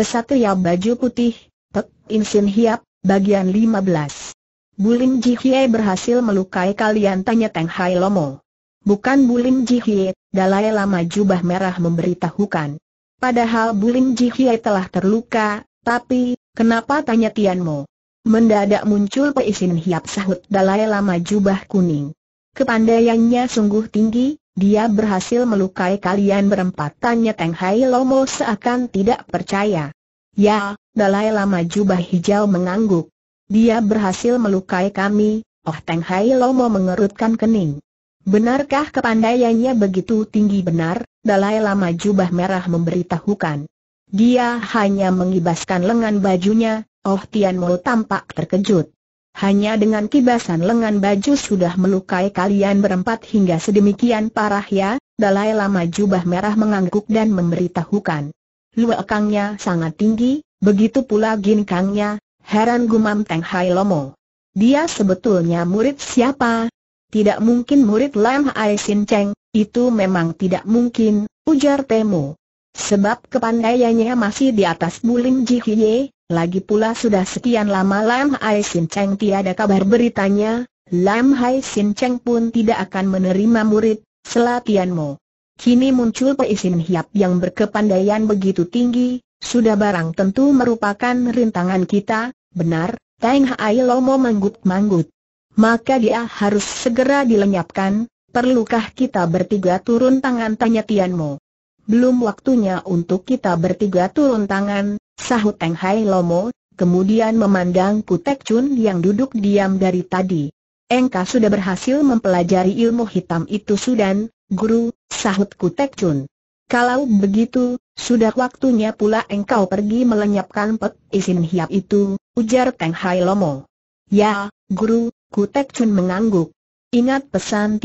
Kesatria baju putih, Pek In Sin Hiap, bagian 15. Bulim Ji Hye berhasil melukai kalian tanya Teng Hai Lomo. Bukan Bulim Ji Hye, Dalai Lama jubah merah memberitahukan. Padahal Bulim Ji Hye telah terluka, tapi, kenapa tanya Tian Mo? Mendadak muncul Pei Sin Hiap sahut Dalai Lama jubah kuning. Kepandaiannya sungguh tinggi, dia berhasil melukai kalian berempat tanya Teng Hai Lomo seakan tidak percaya. Ya, Dalai Lama Jubah Hijau mengangguk. Dia berhasil melukai kami, oh Teng Hai Lomo mengerutkan kening. Benarkah kepandaiannya begitu tinggi benar? Dalai Lama Jubah Merah memberitahukan. Dia hanya mengibaskan lengan bajunya, Oh Tian Mo tampak terkejut. Hanya dengan kibasan lengan baju sudah melukai kalian berempat hingga sedemikian parah ya, Dalai Lama jubah merah mengangguk dan memberitahukan. Luekangnya sangat tinggi, begitu pula ginkangnya, heran gumam Teng Hai Lomo. Dia sebetulnya murid siapa? Tidak mungkin murid Lam Ai Sin Cheng, itu memang tidak mungkin, ujar Temu. Sebab kepandaiannya masih di atas Bulim Ji Hiye, lagi pula sudah sekian lama Lam Hai Sin Cheng tiada kabar beritanya, Lam Hai Sin Cheng pun tidak akan menerima murid, selatianmu. Kini muncul Sin Hiap yang berkepandaian begitu tinggi, sudah barang tentu merupakan rintangan kita, benar, Teng Hai Lomo manggut-manggut. Maka dia harus segera dilenyapkan, perlukah kita bertiga turun tangan tanya Tianmo. Belum waktunya untuk kita bertiga turun tangan, Sahut Eng Hai Lomo, kemudian memandang Kutek Chun yang duduk diam dari tadi. Engkau sudah berhasil mempelajari ilmu hitam itu Sudan, guru, sahut Kutek Chun. Kalau begitu, sudah waktunya pula engkau pergi melenyapkan pet isin hiap itu, ujar Teng Hai Lomo. Ya, guru, Kutek Chun mengangguk. Ingat pesan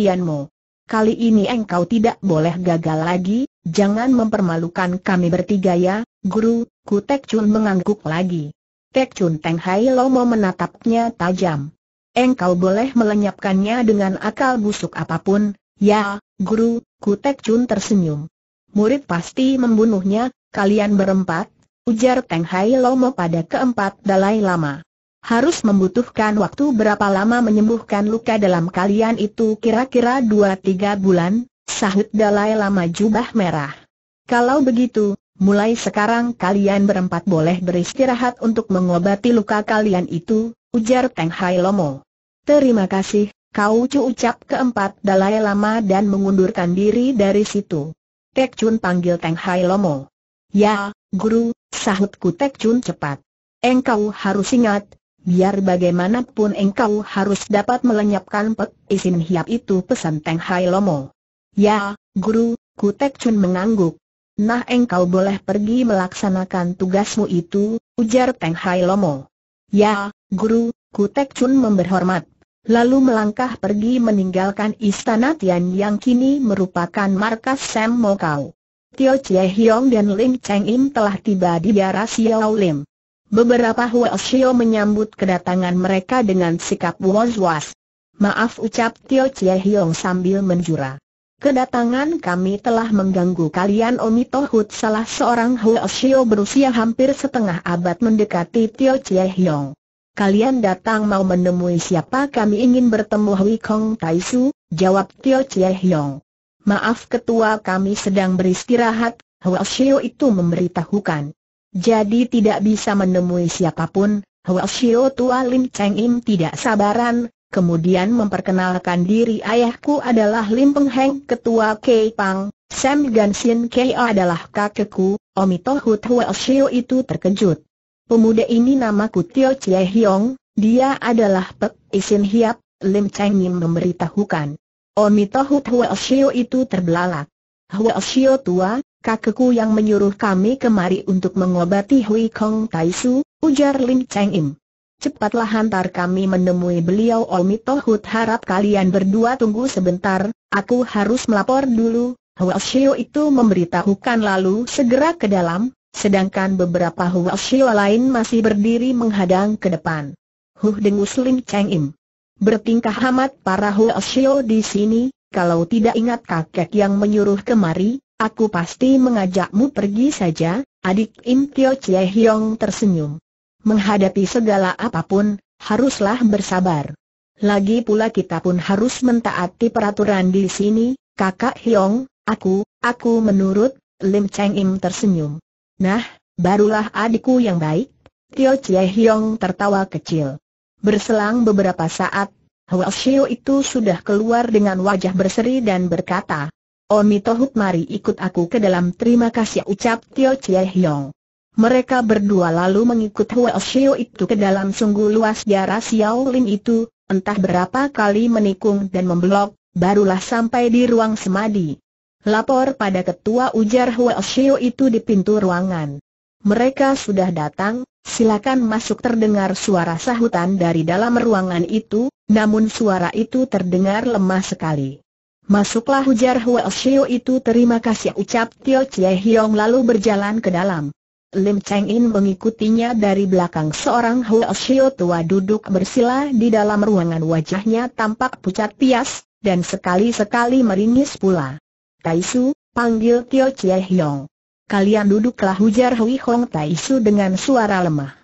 Kali ini engkau tidak boleh gagal lagi, Jangan mempermalukan kami bertiga ya, guru, Ku Tek Chun mengangguk lagi. Tek Chun Teng Hai Lomo menatapnya tajam. Engkau boleh melenyapkannya dengan akal busuk apapun, ya, guru, Ku Tek Chun tersenyum. Murid pasti membunuhnya, kalian berempat, ujar Teng Hai Lomo pada keempat Dalai Lama. Harus membutuhkan waktu berapa lama menyembuhkan luka dalam kalian itu kira-kira 2-3 bulan, Sahut Dalai Lama jubah merah. Kalau begitu, mulai sekarang kalian berempat boleh beristirahat untuk mengobati luka kalian itu, ujar Teng Hai Lomo. Terima kasih, kau cu ucap keempat Dalai Lama dan mengundurkan diri dari situ. Tek Chun panggil Teng Hai Lomo. Ya, guru, sahutku Tek Chun cepat. Engkau harus ingat, biar bagaimanapun engkau harus dapat melenyapkan Pek Isin Hiap itu pesan Teng Hai Lomo. Ya, guru, Kutek Chun mengangguk. Nah engkau boleh pergi melaksanakan tugasmu itu, ujar Teng Hai Lomo. Ya, guru, Kutek Chun memberhormat. Lalu melangkah pergi meninggalkan istana Tian yang kini merupakan markas Sam kau. Tio Chie Hiong dan Lim Cheng Im telah tiba di biara Xiao Lim. Beberapa Huo Xiao menyambut kedatangan mereka dengan sikap was-was. Maaf ucap Tio Chie Hiong sambil menjurah. Kedatangan kami telah mengganggu kalian Omi Tohut salah seorang Huoshio berusia hampir setengah abad mendekati Tio Chie Hiong. Kalian datang mau menemui siapa kami ingin bertemu Hui Kong Taisu, jawab Tio Chie Hiong. Maaf ketua kami sedang beristirahat, Huoshio itu memberitahukan. Jadi tidak bisa menemui siapapun, Huoshio tua Lim Cheng Im tidak sabaran, kemudian memperkenalkan diri ayahku adalah Lim Peng Heng, ketua Kei Pang, Sam Gansin Kei adalah kakekku, Omito Hua Shio itu terkejut. Pemuda ini namaku Tio Chie Hiong, dia adalah Pek Isin Hiap, Lim Cheng Nim memberitahukan. Omito Hua Shio itu terbelalak. Shio tua, kakekku yang menyuruh kami kemari untuk mengobati Hui Kong Taisu, ujar Lim Cheng Nim. Cepatlah hantar kami menemui beliau Olmi Tohut harap kalian berdua tunggu sebentar, aku harus melapor dulu. Huashio itu memberitahukan lalu segera ke dalam, sedangkan beberapa Huashio lain masih berdiri menghadang ke depan. Huh dengus Lim Cheng Im. Bertingkah amat para Huashio di sini, kalau tidak ingat kakek yang menyuruh kemari, aku pasti mengajakmu pergi saja, adik Im Tio Chie Hiong tersenyum. Menghadapi segala apapun, haruslah bersabar. Lagi pula kita pun harus mentaati peraturan di sini, kakak Hiong, aku, aku menurut, Lim Cheng Im tersenyum. Nah, barulah adikku yang baik, Tio Chie Hiong tertawa kecil. Berselang beberapa saat, hwa Xiu itu sudah keluar dengan wajah berseri dan berkata, Omi Tohut mari ikut aku ke dalam terima kasih ucap Tio Chie Hiong. Mereka berdua lalu mengikut Huo Xiu itu ke dalam sungguh luas Xiao Lin itu, entah berapa kali menikung dan memblok, barulah sampai di ruang semadi. Lapor pada ketua ujar Huo Xiu itu di pintu ruangan. Mereka sudah datang, silakan masuk terdengar suara sahutan dari dalam ruangan itu, namun suara itu terdengar lemah sekali. Masuklah ujar Huo Xiu itu terima kasih ucap Tio Chie Hiong lalu berjalan ke dalam. Lim Cheng In mengikutinya dari belakang seorang Huo Xiu tua duduk bersila di dalam ruangan wajahnya tampak pucat pias, dan sekali-sekali meringis pula. Tai Su panggil Tio Chie Hiong. Kalian duduklah hujar Hui Hong Su dengan suara lemah.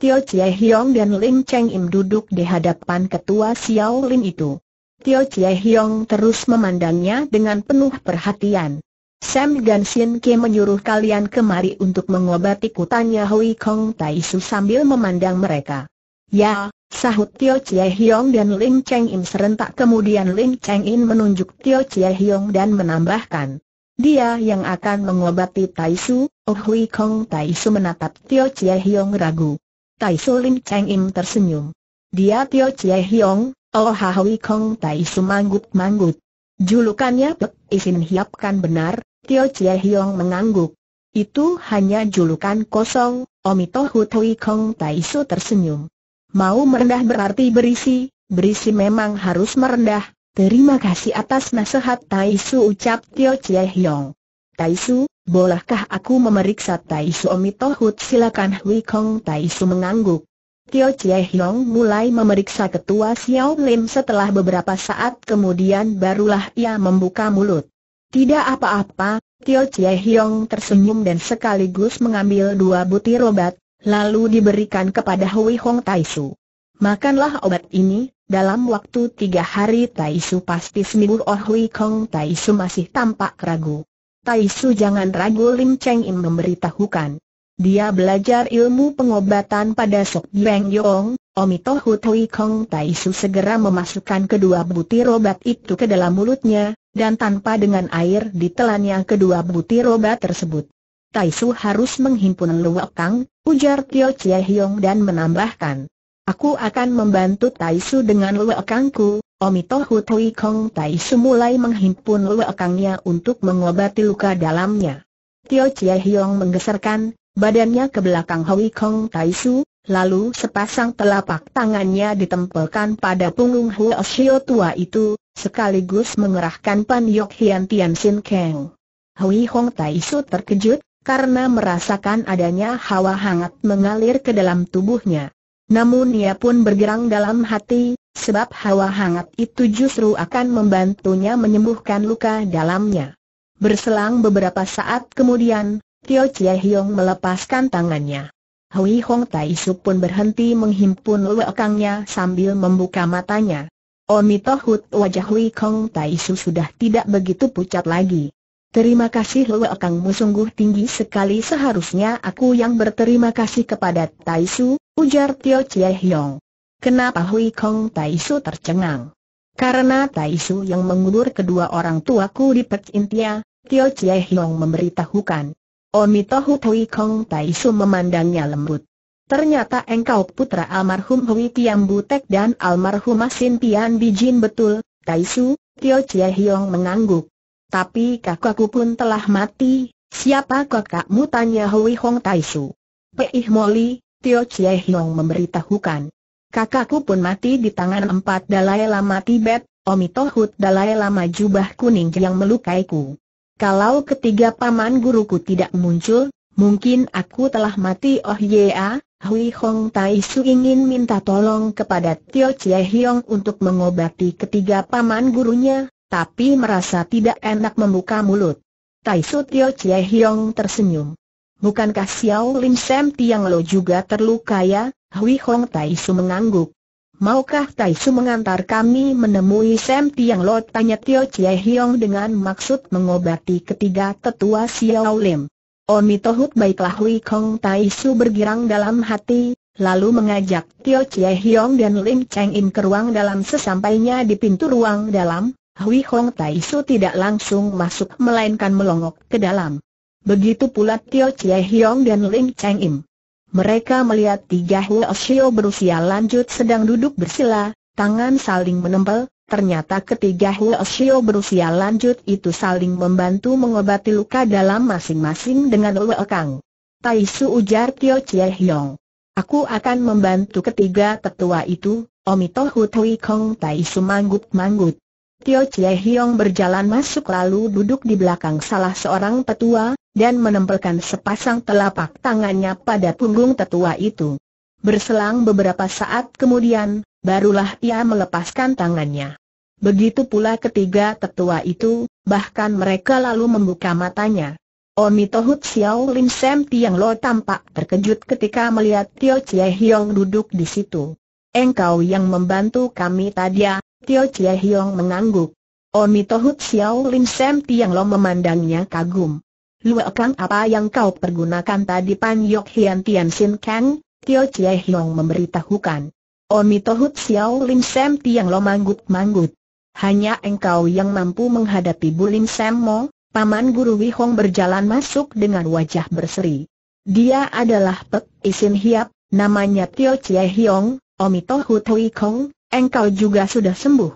Tio Chie Hiong dan Lim Cheng Im duduk di hadapan ketua Xiao Lin itu. Tio Chie Hiong terus memandangnya dengan penuh perhatian. Sam dan Sin Ke menyuruh kalian kemari untuk mengobati kutanya Hui Kong Tai Su sambil memandang mereka. Ya, sahut Tio Chie Hiong dan Ling Cheng In serentak kemudian Ling Cheng In menunjuk Tio Chie Hiong dan menambahkan. Dia yang akan mengobati Tai Su, Oh Hui Kong Tai Su menatap Tio Chie Hiong ragu. Tai Su Ling Cheng In tersenyum. Dia Tio Chie Hiong, Oh Ha Hui Kong Tai Su manggut-manggut. Julukannya Pek Isin hiapkan benar, Tio Chie Hiong mengangguk. Itu hanya julukan kosong, Omito Hutui Kong Taisu tersenyum. Mau merendah berarti berisi, berisi memang harus merendah, terima kasih atas nasihat Taisu ucap Tio Chie Hiong. Taisu, bolehkah aku memeriksa Taisu Omito Hut silakan Hui Kong Taisu mengangguk. Tio Chie Hiong mulai memeriksa ketua Xiao Lim setelah beberapa saat kemudian barulah ia membuka mulut. Tidak apa-apa, Tio Chie Hiong tersenyum dan sekaligus mengambil dua butir obat, lalu diberikan kepada Hui Hong Tai Su. Makanlah obat ini, dalam waktu tiga hari Tai Su pasti sembuh Oh Hui Hong Tai Su masih tampak ragu. Tai Su jangan ragu Lim Cheng Im memberitahukan. Dia belajar ilmu pengobatan pada Sok Beng Yong, Omitohu Hui Kong Tai Su segera memasukkan kedua butir obat itu ke dalam mulutnya, dan tanpa dengan air ditelannya kedua butir obat tersebut. Taisu harus menghimpun luwak kang, ujar Tio Chie Hiong dan menambahkan. Aku akan membantu Taisu dengan luwak kangku, Omito Hutui Kong Taisu mulai menghimpun luwak kangnya untuk mengobati luka dalamnya. Tio Chie Hiong menggeserkan, badannya ke belakang Hui Kong Taisu, lalu sepasang telapak tangannya ditempelkan pada punggung Huo Shio tua itu, sekaligus mengerahkan Pan Yok Hian Tian Sin keng Hui Hong Tai Su terkejut, karena merasakan adanya hawa hangat mengalir ke dalam tubuhnya. Namun ia pun bergerang dalam hati, sebab hawa hangat itu justru akan membantunya menyembuhkan luka dalamnya. Berselang beberapa saat kemudian, Tio chia Hiong melepaskan tangannya. Hui Hong Tai Su pun berhenti menghimpun luekangnya sambil membuka matanya. Omitohut wajah Hui Kong Taisu sudah tidak begitu pucat lagi. Terima kasih Lue Kangmu sungguh tinggi sekali seharusnya aku yang berterima kasih kepada Taisu, ujar Tio Chie Hiong. Kenapa Hui Kong Taisu tercengang? Karena Taisu yang mengulur kedua orang tuaku di Pek Intia, Tio Chie Hiong memberitahukan. Omitohut Hui Kong Taisu memandangnya lembut. Ternyata engkau putra almarhum Hui Tiam Butek dan almarhum Masin Tian Bijin betul, Tai Su, Tio Chie Hiong mengangguk. Tapi kakakku pun telah mati, siapa kakakmu tanya Hui Hong Tai Su. Peih Moli, Tio Chie Hiong memberitahukan. Kakakku pun mati di tangan empat Dalai Lama Tibet, Omitohut Dalai Lama jubah kuning yang melukai ku. Kalau ketiga paman guruku tidak muncul, mungkin aku telah mati oh ya, Hui Hong Tai Su ingin minta tolong kepada Tio Chie Hiong untuk mengobati ketiga paman gurunya, tapi merasa tidak enak membuka mulut. Tai Su Tio Chie Hiong tersenyum. Bukankah Xiao Lim Sam Tiang Lo juga terluka ya? Hui Hong Tai Su mengangguk. Maukah Tai Su mengantar kami menemui Sam Tiang Lo? Tanya Tio Chie Hiong dengan maksud mengobati ketiga tetua Xiao Lim. Omi Tohut baiklah Hui Kong Tai Su bergirang dalam hati, lalu mengajak Tio Chie Hiong dan Lim Cheng In ke ruang dalam sesampainya di pintu ruang dalam, Hui Kong Tai Su tidak langsung masuk melainkan melongok ke dalam. Begitu pula Tio Chie Hiong dan Lim Cheng In. Mereka melihat tiga Huo Shio berusia lanjut sedang duduk bersila, tangan saling menempel, Ternyata ketiga Osio berusia lanjut itu saling membantu mengobati luka dalam masing-masing dengan Uwe Kang. Tai Su ujar Tio Chie Hiong. Aku akan membantu ketiga tetua itu, Omito Tui Kong Tai Su manggut-manggut. Tio Chie Hiong berjalan masuk lalu duduk di belakang salah seorang tetua, dan menempelkan sepasang telapak tangannya pada punggung tetua itu. Berselang beberapa saat kemudian, Barulah ia melepaskan tangannya. Begitu pula ketiga tetua itu, bahkan mereka lalu membuka matanya. Omi Tohut Xiao Lim Sam Tiang Lo tampak terkejut ketika melihat Tio Chie Hiong duduk di situ. Engkau yang membantu kami tadi ya, Tio Chie Hiong mengangguk. Omi Tohut Xiao Lim Sam Tiang Lo memandangnya kagum. Lu akan apa yang kau pergunakan tadi Pan Yok Hian Tian Sin Kang, Tio Chie Hiong memberitahukan. Oni Tohut Xiao Lim Sam Tiang Lo manggut-manggut. Hanya engkau yang mampu menghadapi Bulim Sam Mo, Paman Guru Wihong berjalan masuk dengan wajah berseri. Dia adalah Pek Isin Hiap, namanya Tio Chie Hiong, Omi Tohut Hui Kong, engkau juga sudah sembuh.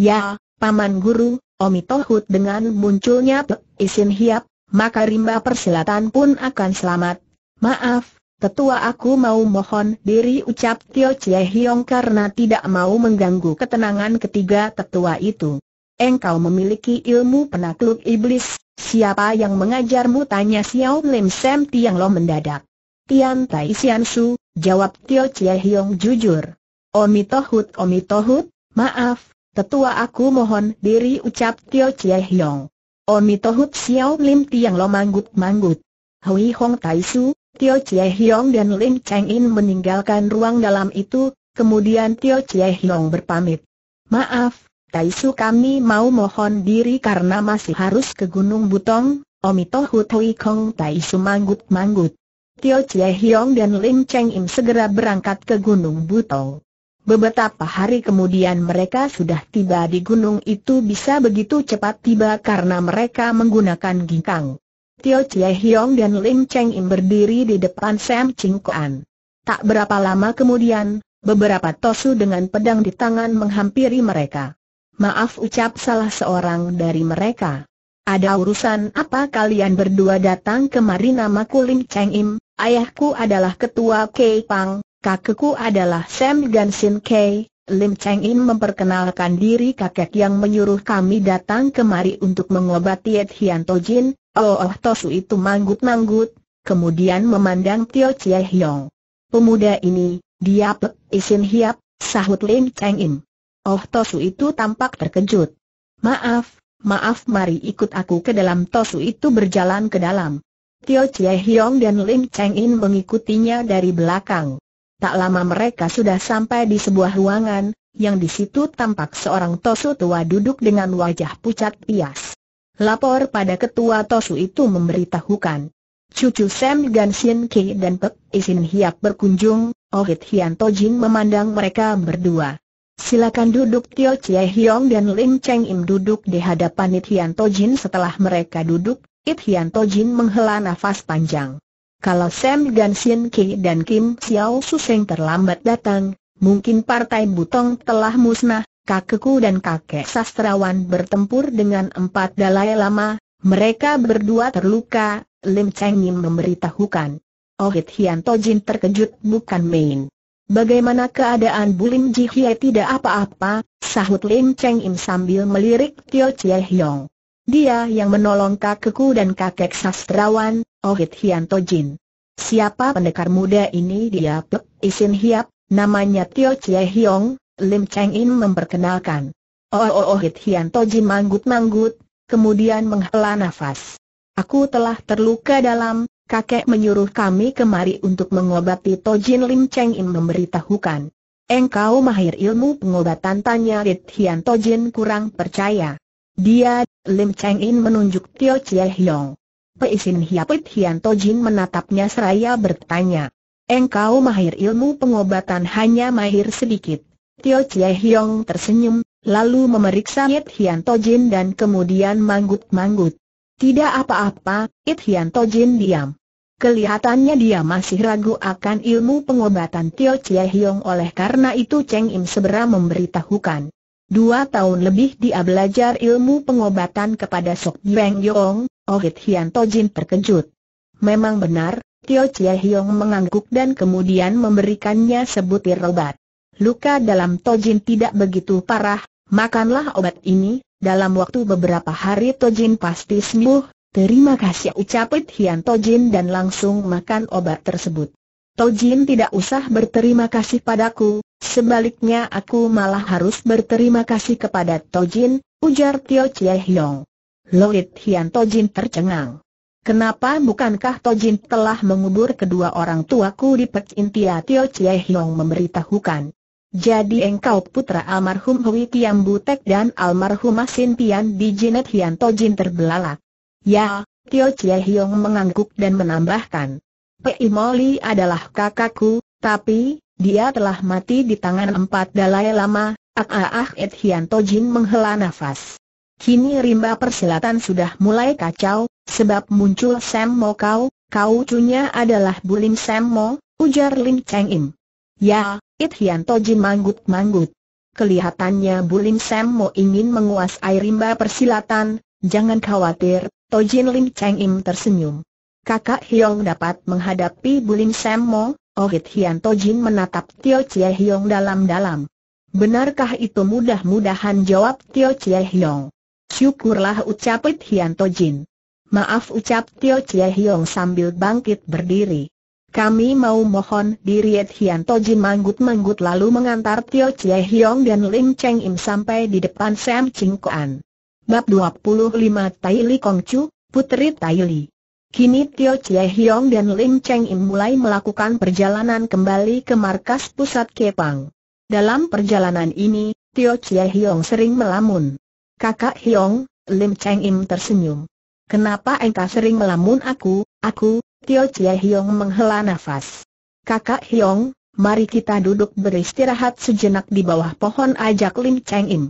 Ya, Paman Guru, Omi Tohut dengan munculnya Pek Isin Hiap, maka rimba persilatan pun akan selamat. Maaf, Tetua aku mau mohon diri ucap Tio Chie Hiong karena tidak mau mengganggu ketenangan ketiga tetua itu. Engkau memiliki ilmu penakluk iblis, siapa yang mengajarmu tanya Xiao Lim Sam Tiang Lo mendadak. Tian Tai Sian Su, jawab Tio Chie Hiong jujur. Omitohut omitohut, maaf, tetua aku mohon diri ucap Tio Chie Hiong. Omitohut Xiao Lim Tiang Lo manggut-manggut. Hui Hong Tai Su, Tio Chie Hiong dan Lin Cheng In meninggalkan ruang dalam itu, kemudian Tio Chie Hiong berpamit. Maaf, Tai Su kami mau mohon diri karena masih harus ke Gunung Butong, Omito Tui Kong Tai Su manggut-manggut. Tio Chie Hiong dan Lin Cheng In segera berangkat ke Gunung Butong. Beberapa hari kemudian mereka sudah tiba di gunung itu bisa begitu cepat tiba karena mereka menggunakan ginkang. Tio Chie Hiong dan Lim Cheng Im berdiri di depan Sam Ching Kuan. Tak berapa lama kemudian, beberapa tosu dengan pedang di tangan menghampiri mereka. Maaf ucap salah seorang dari mereka. Ada urusan apa kalian berdua datang kemari namaku Lim Cheng Im, ayahku adalah ketua Kei Pang, kakekku adalah Sam Gan Sin Kei, Lim Cheng Im memperkenalkan diri kakek yang menyuruh kami datang kemari untuk mengobati Ed Hian Jin. Oh, oh Tosu itu manggut-manggut, kemudian memandang Tio Chie Hiong. Pemuda ini, dia pek isin hiap, sahut Lim Cheng In. Oh Tosu itu tampak terkejut. Maaf, maaf mari ikut aku ke dalam Tosu itu berjalan ke dalam. Tio Chie Hiong dan Lim Cheng In mengikutinya dari belakang. Tak lama mereka sudah sampai di sebuah ruangan, yang di situ tampak seorang Tosu tua duduk dengan wajah pucat pias. Lapor pada ketua Tosu itu memberitahukan. Cucu Sam Gan Sien Ki dan Pek Isin Hiap berkunjung, Ohit Hian Jing memandang mereka berdua. Silakan duduk Tio Chie Hiong dan Lim Cheng Im duduk di hadapan It Hian setelah mereka duduk, It Hian menghela nafas panjang. Kalau Sam Gan Sien Ki dan Kim Xiao Suseng terlambat datang, mungkin partai Butong telah musnah, kakekku dan kakek sastrawan bertempur dengan empat dalai lama, mereka berdua terluka, Lim Cheng Yim memberitahukan. Ohit oh, Hian Tojin terkejut bukan main. Bagaimana keadaan Bulim Ji Hye tidak apa-apa, sahut Lim Cheng Yim sambil melirik Tio Chie Hiong. Dia yang menolong kakekku dan kakek sastrawan, Ohit oh, Hian Tojin. Siapa pendekar muda ini dia Isin Hiap, namanya Tio Chie Hiong. Lim Cheng In memperkenalkan. Oh oh oh Hit Hian Toji manggut-manggut, kemudian menghela nafas. Aku telah terluka dalam, kakek menyuruh kami kemari untuk mengobati Tojin Lim Cheng In memberitahukan. Engkau mahir ilmu pengobatan tanya Hit Hian Tojin kurang percaya. Dia, Lim Cheng In menunjuk Tio Chie Hyong. Peisin Hit Hian Tojin menatapnya seraya bertanya. Engkau mahir ilmu pengobatan hanya mahir sedikit. Tio Chie Hiong tersenyum, lalu memeriksa It Hian Tojin dan kemudian manggut-manggut. Tidak apa-apa, It Hian Tojin diam. Kelihatannya dia masih ragu akan ilmu pengobatan Tio Chie Hiong oleh karena itu Cheng Im segera memberitahukan. Dua tahun lebih dia belajar ilmu pengobatan kepada Sok Beng Yong, Oh It Hian Tojin terkejut. Memang benar, Tio Chie Hiong mengangguk dan kemudian memberikannya sebutir obat luka dalam Tojin tidak begitu parah, makanlah obat ini, dalam waktu beberapa hari Tojin pasti sembuh, terima kasih ucap Hian Tojin dan langsung makan obat tersebut. Tojin tidak usah berterima kasih padaku, sebaliknya aku malah harus berterima kasih kepada Tojin, ujar Tio Chie Hiong. Loit Hian Tojin tercengang. Kenapa bukankah Tojin telah mengubur kedua orang tuaku di Intia Tio Chie Hiong memberitahukan, jadi engkau putra almarhum Hui Kiam Butek dan almarhum Masin Pian di Jinet Hian Tojin terbelalak. Ya, Tio Chie Hiong mengangguk dan menambahkan. Pei Moli adalah kakakku, tapi, dia telah mati di tangan empat dalai lama, Ak ah, ah ah Et Hian Tojin menghela nafas. Kini rimba persilatan sudah mulai kacau, sebab muncul Sam Mo Kau, kau cunya adalah Bulim Sam Mo, ujar Lim Cheng Im. Ya, It Hian Tojin manggut-manggut. Kelihatannya Bulim Sam mau ingin menguasai rimba persilatan, jangan khawatir, Tojin Lim Cheng Im tersenyum. Kakak Hiong dapat menghadapi Bulim Sam Oh It Hian Tojin menatap Tio Chie Hiong dalam-dalam. Benarkah itu mudah-mudahan jawab Tio Chie Hiong? Syukurlah ucap It Hian Tojin. Maaf ucap Tio Chie Hiong sambil bangkit berdiri. Kami mau mohon diriet Hian Toji manggut-manggut lalu mengantar Tio Chie Hiong dan Lim Cheng Im sampai di depan Sam Ching Koan. Bab 25 Tai Li Kong Chu, Putri Tai Li Kini Tio Chie Hiong dan Lim Cheng Im mulai melakukan perjalanan kembali ke markas pusat Kepang. Dalam perjalanan ini, Tio Chie Hiong sering melamun. Kakak Hiong, Lim Cheng Im tersenyum. Kenapa engkau sering melamun aku, aku, Tio Chia Hiong menghela nafas. Kakak Hiong, mari kita duduk beristirahat sejenak di bawah pohon ajak Lim Cheng Im.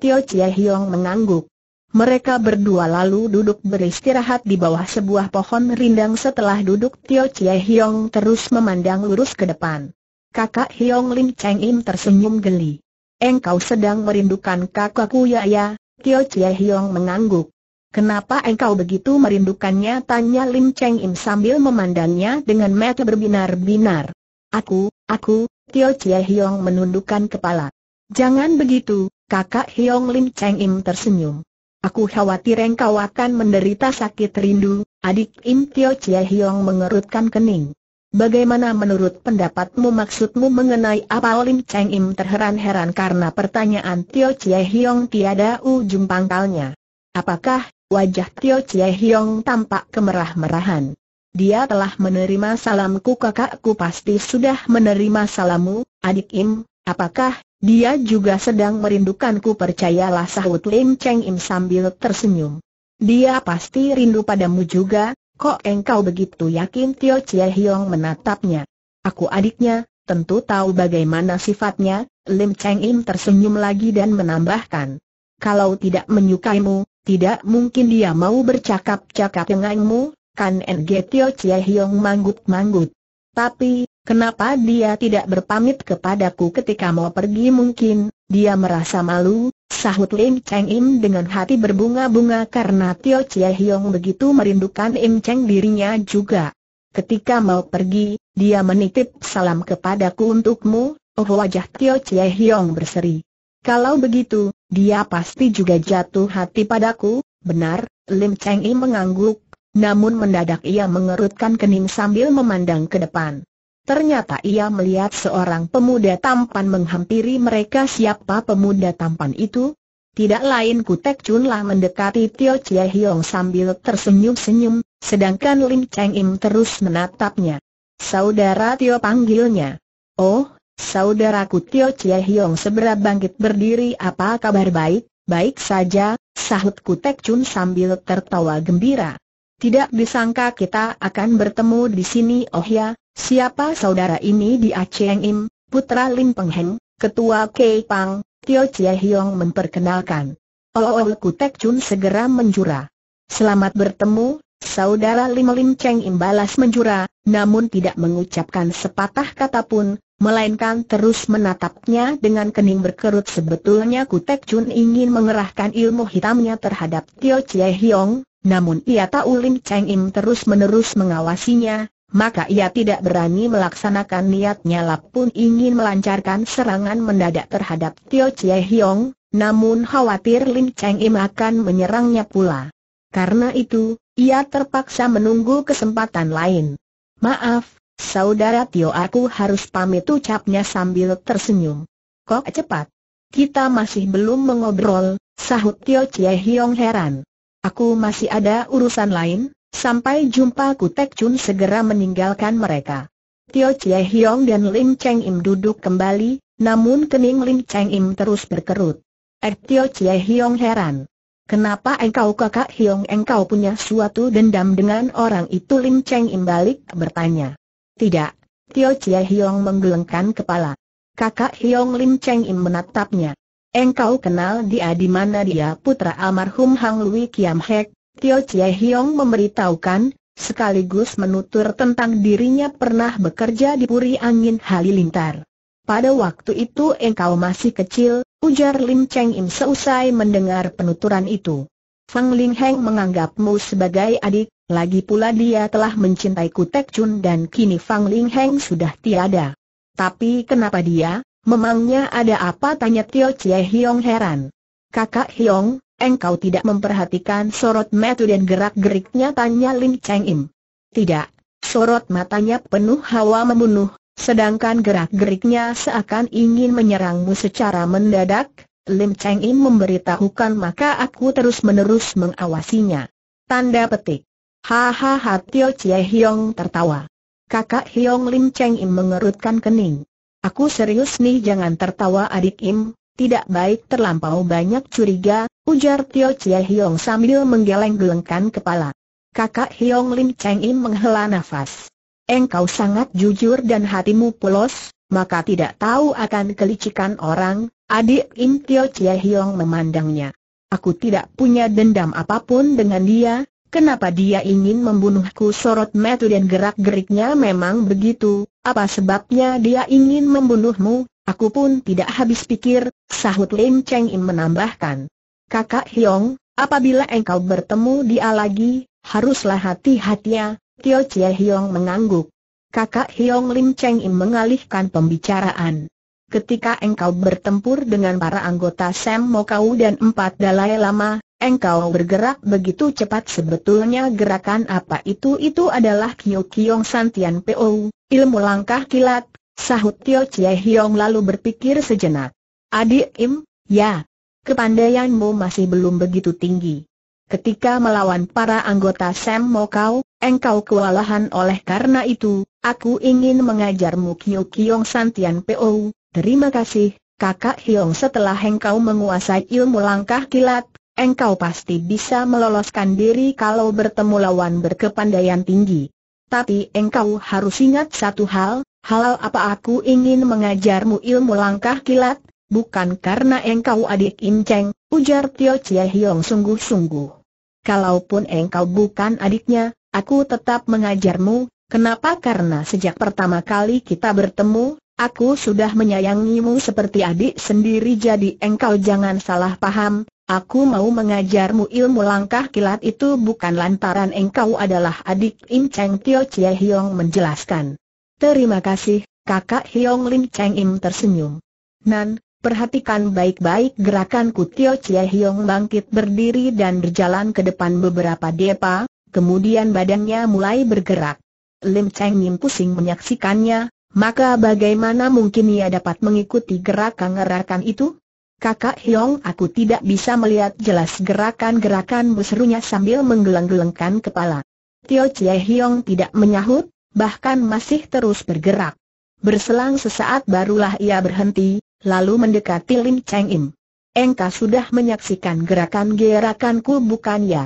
Tio Chia Hiong mengangguk. Mereka berdua lalu duduk beristirahat di bawah sebuah pohon rindang setelah duduk Tio Chia Hiong terus memandang lurus ke depan. Kakak Hiong Lim Cheng Im tersenyum geli. Engkau sedang merindukan kakakku ya ya, Tio Chia Hiong mengangguk. Kenapa engkau begitu merindukannya? Tanya Lim Cheng Im sambil memandangnya dengan mata berbinar-binar. Aku, aku, Tio Chie Hiong menundukkan kepala. Jangan begitu, kakak Hiong Lim Cheng Im tersenyum. Aku khawatir engkau akan menderita sakit rindu, adik Im Tio Chie Hiong mengerutkan kening. Bagaimana menurut pendapatmu maksudmu mengenai apa Lim Cheng Im terheran-heran karena pertanyaan Tio Chie Hiong tiada ujung pangkalnya. Apakah Wajah Tio Chie Hiong tampak kemerah-merahan. Dia telah menerima salamku kakakku pasti sudah menerima salammu, adik Im, apakah dia juga sedang merindukanku percayalah sahut Lim Cheng Im sambil tersenyum. Dia pasti rindu padamu juga, kok engkau begitu yakin Tio Chie Hiong menatapnya. Aku adiknya, tentu tahu bagaimana sifatnya, Lim Cheng Im tersenyum lagi dan menambahkan. Kalau tidak menyukaimu, tidak mungkin dia mau bercakap-cakap denganmu, kan NG Tio Chie Hiong manggut-manggut. Tapi, kenapa dia tidak berpamit kepadaku ketika mau pergi mungkin, dia merasa malu, sahut Lim Cheng Im dengan hati berbunga-bunga karena Tio Chie Hiong begitu merindukan Im Cheng dirinya juga. Ketika mau pergi, dia menitip salam kepadaku untukmu, oh wajah Tio Chie Hiong berseri. Kalau begitu, dia pasti juga jatuh hati padaku, benar, Lim Cheng I mengangguk, namun mendadak ia mengerutkan kening sambil memandang ke depan. Ternyata ia melihat seorang pemuda tampan menghampiri mereka siapa pemuda tampan itu? Tidak lain Kutek Chun lah mendekati Tio Chie Hiong sambil tersenyum-senyum, sedangkan Lim Cheng Im terus menatapnya. Saudara Tio panggilnya. Oh, Saudaraku Tio Chie Hiong segera bangkit berdiri apa kabar baik, baik saja, sahutku Tek Chun sambil tertawa gembira. Tidak disangka kita akan bertemu di sini oh ya, siapa saudara ini di Aceh Im, putra Lim Peng Heng, ketua Kei Pang, Tio Chie Hiong memperkenalkan. Oh, oh, Tek Chun segera menjura. Selamat bertemu, saudara Lim Lim Cheng Im balas menjura, namun tidak mengucapkan sepatah kata pun, melainkan terus menatapnya dengan kening berkerut sebetulnya Kutek Chun ingin mengerahkan ilmu hitamnya terhadap Tio Chie Hiong, namun ia tahu Lim Cheng Im terus-menerus mengawasinya, maka ia tidak berani melaksanakan niatnya lapun ingin melancarkan serangan mendadak terhadap Tio Chie Hiong, namun khawatir Lin Cheng Im akan menyerangnya pula. Karena itu, ia terpaksa menunggu kesempatan lain. Maaf, Saudara Tio aku harus pamit ucapnya sambil tersenyum. Kok cepat? Kita masih belum mengobrol, sahut Tio Chie Hiong heran. Aku masih ada urusan lain, sampai jumpa Kutek Chun segera meninggalkan mereka. Tio Chie Hiong dan Lim Cheng Im duduk kembali, namun kening Lim Cheng Im terus berkerut. Eh Tio Chie Hiong heran. Kenapa engkau kakak Hiong engkau punya suatu dendam dengan orang itu Lim Cheng Im balik bertanya. Tidak. Tio Chia Hiong menggelengkan kepala. Kakak Hiong Lim Cheng Im menatapnya. Engkau kenal dia di mana dia putra almarhum Hang Lui Kiam Hek, Tio Chia Hiong memberitahukan, sekaligus menutur tentang dirinya pernah bekerja di Puri Angin Halilintar. Pada waktu itu engkau masih kecil, ujar Lim Cheng Im seusai mendengar penuturan itu. Fang Ling Heng menganggapmu sebagai adik, lagi pula dia telah mencintai Kutek Chun dan kini Fang Ling Heng sudah tiada. Tapi kenapa dia, memangnya ada apa tanya Tio Chie Hiong heran. Kakak Hiong, engkau tidak memperhatikan sorot metu dan gerak-geriknya tanya Ling Cheng Im. Tidak, sorot matanya penuh hawa membunuh, sedangkan gerak-geriknya seakan ingin menyerangmu secara mendadak, Lim Cheng Im memberitahukan maka aku terus-menerus mengawasinya. Tanda petik. Hahaha Tio Chie Hiong tertawa. Kakak Hiong Lim Cheng Im mengerutkan kening. Aku serius nih jangan tertawa adik Im, tidak baik terlampau banyak curiga, ujar Tio Chie Hiong sambil menggeleng-gelengkan kepala. Kakak Hiong Lim Cheng Im menghela nafas. Engkau sangat jujur dan hatimu polos, maka tidak tahu akan kelicikan orang, Adik Im Tio Chie Hiong memandangnya. Aku tidak punya dendam apapun dengan dia, kenapa dia ingin membunuhku sorot metu dan gerak-geriknya memang begitu, apa sebabnya dia ingin membunuhmu, aku pun tidak habis pikir, sahut Lim Cheng Im menambahkan. Kakak Hiong, apabila engkau bertemu dia lagi, haruslah hati-hati Tio Chie Hiong mengangguk. Kakak Hiong Lim Cheng Im mengalihkan pembicaraan ketika engkau bertempur dengan para anggota Sam Mokau dan empat Dalai Lama, engkau bergerak begitu cepat sebetulnya gerakan apa itu itu adalah Kyo Kyong Santian Po, ilmu langkah kilat, sahut Tio Chie Hiong lalu berpikir sejenak. Adik Im, ya, kepandaianmu masih belum begitu tinggi. Ketika melawan para anggota Sam Mokau, engkau kewalahan oleh karena itu, aku ingin mengajarmu Kyo Kyong Santian Po, Terima kasih, kakak Hiong setelah engkau menguasai ilmu langkah kilat, engkau pasti bisa meloloskan diri kalau bertemu lawan berkepandaian tinggi. Tapi engkau harus ingat satu hal, halal apa aku ingin mengajarmu ilmu langkah kilat, bukan karena engkau adik inceng, ujar Tio Chie Hiong sungguh-sungguh. Kalaupun engkau bukan adiknya, aku tetap mengajarmu, kenapa karena sejak pertama kali kita bertemu, Aku sudah menyayangimu seperti adik sendiri jadi engkau jangan salah paham, aku mau mengajarmu ilmu langkah kilat itu bukan lantaran engkau adalah adik Im Cheng Tio Chie Hiong menjelaskan. Terima kasih, kakak Hiong Lim Cheng Im tersenyum. Nan, perhatikan baik-baik gerakanku Tio Chie Hiong bangkit berdiri dan berjalan ke depan beberapa depa, kemudian badannya mulai bergerak. Lim Cheng Im pusing menyaksikannya, maka bagaimana mungkin ia dapat mengikuti gerakan-gerakan itu? Kakak Hyong aku tidak bisa melihat jelas gerakan gerakan serunya sambil menggeleng-gelengkan kepala. Tio Chie Hyong tidak menyahut, bahkan masih terus bergerak. Berselang sesaat barulah ia berhenti, lalu mendekati Lin Cheng Im. Engkau sudah menyaksikan gerakan-gerakanku bukan ya?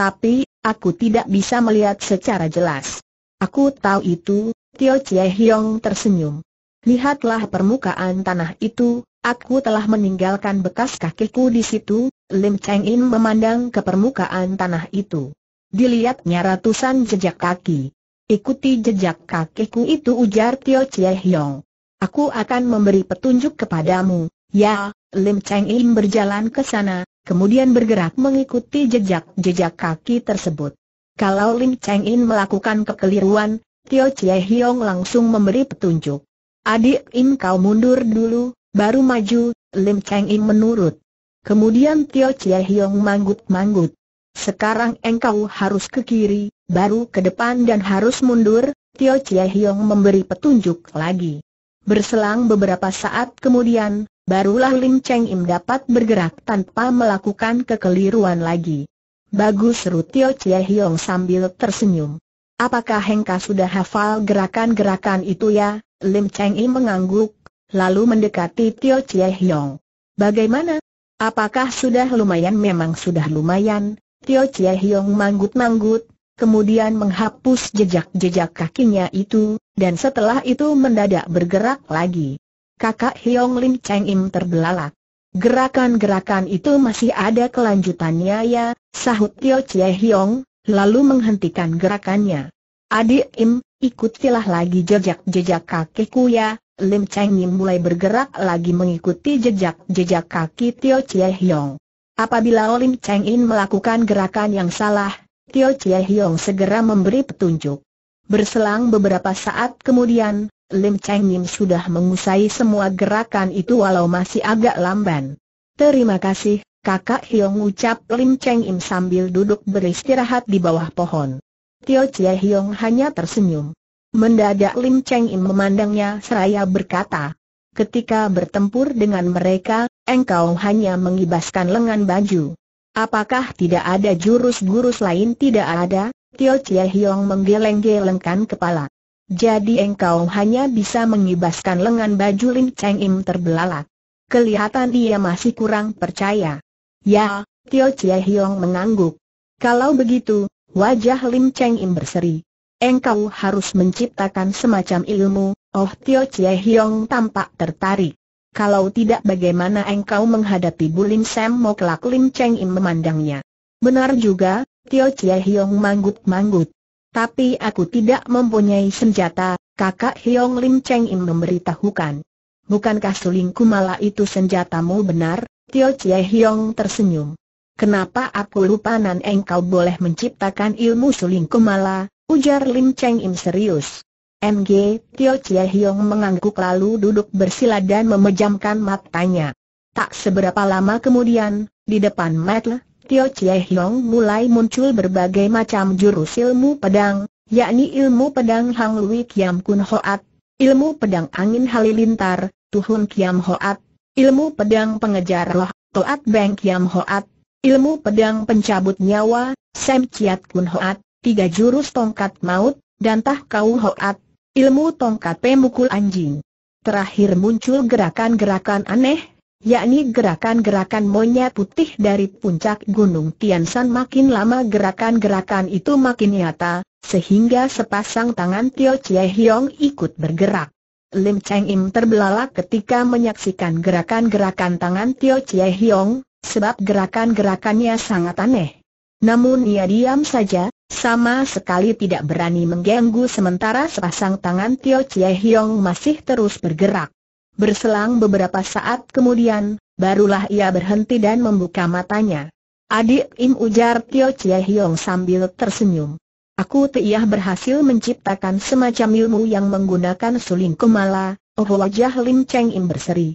Tapi, aku tidak bisa melihat secara jelas. Aku tahu itu, Tio Chie Hiong tersenyum. Lihatlah permukaan tanah itu, aku telah meninggalkan bekas kakiku di situ, Lim Cheng In memandang ke permukaan tanah itu. Dilihatnya ratusan jejak kaki. Ikuti jejak kakiku itu ujar Tio Chie Hiong. Aku akan memberi petunjuk kepadamu, ya, Lim Cheng In berjalan ke sana, kemudian bergerak mengikuti jejak-jejak kaki tersebut. Kalau Lim Cheng In melakukan kekeliruan, Tio Chie Hiong langsung memberi petunjuk. Adik Im kau mundur dulu, baru maju, Lim Cheng Im menurut. Kemudian Tio Chie Hiong manggut-manggut. Sekarang engkau harus ke kiri, baru ke depan dan harus mundur, Tio Chie Hiong memberi petunjuk lagi. Berselang beberapa saat kemudian, barulah Lim Cheng Im dapat bergerak tanpa melakukan kekeliruan lagi. Bagus seru Tio Chie Hiong sambil tersenyum. Apakah Hengka sudah hafal gerakan-gerakan itu ya? Lim Cheng Im mengangguk, lalu mendekati Tio Chie Hiong. Bagaimana? Apakah sudah lumayan? Memang sudah lumayan. Tio Chie Hiong manggut-manggut, kemudian menghapus jejak-jejak kakinya itu, dan setelah itu mendadak bergerak lagi. Kakak Hiong Lim Cheng Im terbelalak. Gerakan-gerakan itu masih ada kelanjutannya ya, sahut Tio Chie Hiong lalu menghentikan gerakannya. Adik Im, ikutilah lagi jejak-jejak kakiku ya, Lim Cheng Yim mulai bergerak lagi mengikuti jejak-jejak kaki Tio Chie Hiong. Apabila Lim Cheng Yim melakukan gerakan yang salah, Tio Chie Hiong segera memberi petunjuk. Berselang beberapa saat kemudian, Lim Cheng Yim sudah mengusai semua gerakan itu walau masih agak lamban. Terima kasih, Kakak Hiong ucap Lim Cheng Im sambil duduk beristirahat di bawah pohon. Tio Chie Hiong hanya tersenyum. Mendadak Lim Cheng Im memandangnya seraya berkata, Ketika bertempur dengan mereka, engkau hanya mengibaskan lengan baju. Apakah tidak ada jurus gurus lain tidak ada? Tio Chie Hiong menggeleng-gelengkan kepala. Jadi engkau hanya bisa mengibaskan lengan baju Lim Cheng Im terbelalak. Kelihatan dia masih kurang percaya. Ya, Tio Chie Hiong mengangguk. Kalau begitu, wajah Lim Cheng Im berseri. Engkau harus menciptakan semacam ilmu, oh Tio Chie Hiong tampak tertarik. Kalau tidak bagaimana engkau menghadapi Bulim Sam kelak Lim Cheng Im memandangnya. Benar juga, Tio Chie Hiong manggut-manggut. Tapi aku tidak mempunyai senjata, kakak Hiong Lim Cheng Im memberitahukan. Bukankah sulingku malah itu senjatamu benar? Tio Chie Hiong tersenyum. Kenapa aku lupa nan engkau boleh menciptakan ilmu suling kumala, ujar Lim Cheng Im serius. MG, Tio Chie Hiong mengangguk lalu duduk bersila dan memejamkan matanya. Tak seberapa lama kemudian, di depan Matle, Tio Chie Hiong mulai muncul berbagai macam jurus ilmu pedang, yakni ilmu pedang Hang Lui Kiam Kun Hoat, ilmu pedang angin halilintar, Tuhun Kiam Hoat, ilmu pedang pengejar loh, Toat Beng Kiam Hoat, ilmu pedang pencabut nyawa, Sam Chiat Kun Hoat, tiga jurus tongkat maut, dan Tah Kau Hoat, ilmu tongkat pemukul anjing. Terakhir muncul gerakan-gerakan aneh, yakni gerakan-gerakan monyet putih dari puncak Gunung Tiansan makin lama gerakan-gerakan itu makin nyata, sehingga sepasang tangan Tio Chie Hiong ikut bergerak. Lim Cheng Im terbelalak ketika menyaksikan gerakan-gerakan tangan Tio Chie Hiong, sebab gerakan-gerakannya sangat aneh. Namun ia diam saja, sama sekali tidak berani mengganggu sementara sepasang tangan Tio Chie Hiong masih terus bergerak. Berselang beberapa saat kemudian, barulah ia berhenti dan membuka matanya. Adik Im ujar Tio Chie Hiong sambil tersenyum. Aku tiah berhasil menciptakan semacam ilmu yang menggunakan suling kumala, oh wajah Lim Cheng Im berseri.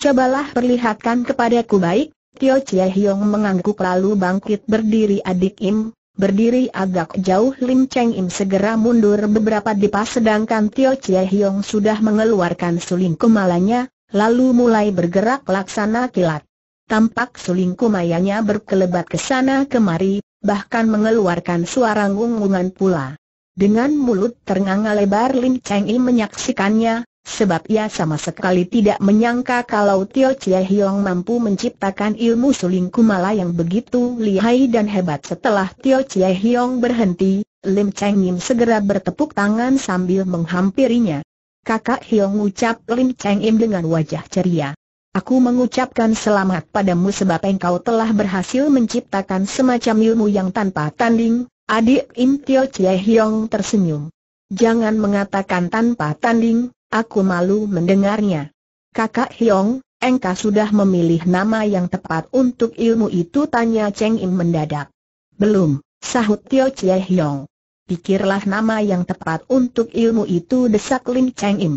Cobalah perlihatkan kepadaku baik, Tio Chie Hiong mengangguk lalu bangkit berdiri adik Im, Berdiri agak jauh Lim Cheng Im segera mundur beberapa dipa sedangkan Tio Chie Hiong sudah mengeluarkan suling kumalanya, lalu mulai bergerak laksana kilat. Tampak suling kumayanya berkelebat ke sana kemari, bahkan mengeluarkan suara ngungungan pula. Dengan mulut ternganga lebar Lim Cheng Yi menyaksikannya, sebab ia sama sekali tidak menyangka kalau Tio Chie Hiong mampu menciptakan ilmu suling kumala yang begitu lihai dan hebat setelah Tio Chie Hiong berhenti, Lim Cheng Im segera bertepuk tangan sambil menghampirinya. Kakak Hiong ucap Lim Cheng Im dengan wajah ceria. Aku mengucapkan selamat padamu sebab engkau telah berhasil menciptakan semacam ilmu yang tanpa tanding, adik Im Tio Chie Hiong tersenyum. Jangan mengatakan tanpa tanding, aku malu mendengarnya. Kakak Hiong, engkau sudah memilih nama yang tepat untuk ilmu itu tanya Cheng Im mendadak. Belum, sahut Tio Chie Hiong. Pikirlah nama yang tepat untuk ilmu itu desak Lin Cheng Im.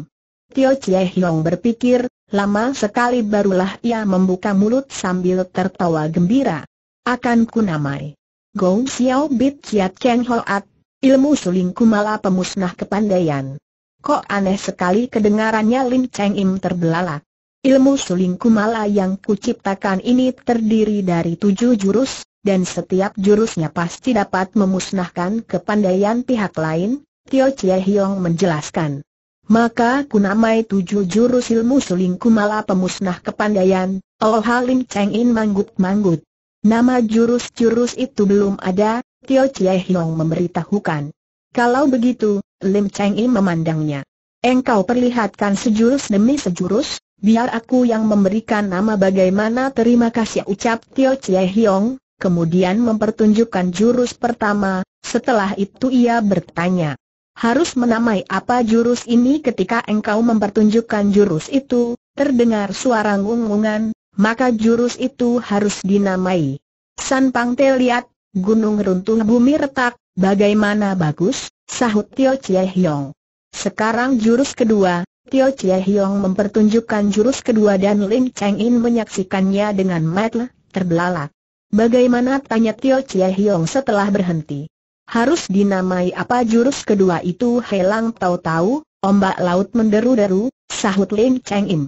Tio Chie Hiong berpikir, Lama sekali barulah ia membuka mulut sambil tertawa gembira. Akan ku namai. Gong Xiao Bit Kiat keng Hoat, ilmu suling kumala pemusnah kepandaian. Kok aneh sekali kedengarannya Lim Cheng Im terbelalak. Ilmu suling kumala yang kuciptakan ini terdiri dari tujuh jurus, dan setiap jurusnya pasti dapat memusnahkan kepandaian pihak lain, Tio Chie Hiong menjelaskan. Maka ku kunamai tujuh jurus ilmu suling malah pemusnah kepandaian, Oh Halim Cheng In manggut-manggut. Nama jurus-jurus itu belum ada, Tio Chie Hiong memberitahukan. Kalau begitu, Lim Cheng In memandangnya. Engkau perlihatkan sejurus demi sejurus, biar aku yang memberikan nama bagaimana terima kasih ucap Tio Chie Hiong, kemudian mempertunjukkan jurus pertama, setelah itu ia bertanya harus menamai apa jurus ini ketika engkau mempertunjukkan jurus itu, terdengar suara ngungungan, maka jurus itu harus dinamai. San Te lihat, gunung runtuh bumi retak, bagaimana bagus, sahut Tio Chie Hiong. Sekarang jurus kedua, Tio Chie Hiong mempertunjukkan jurus kedua dan Ling Cheng In menyaksikannya dengan matle, terbelalak. Bagaimana tanya Tio Chie Hiong setelah berhenti? Harus dinamai apa jurus kedua itu helang tahu-tahu, ombak laut menderu-deru, sahut Lin Cheng Im.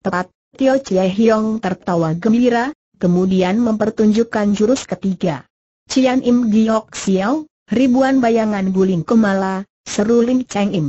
Tepat, Tio Chie Hiong tertawa gembira, kemudian mempertunjukkan jurus ketiga. Cian Im Giok Xiao, ribuan bayangan guling kemala, seru Lim Cheng Im.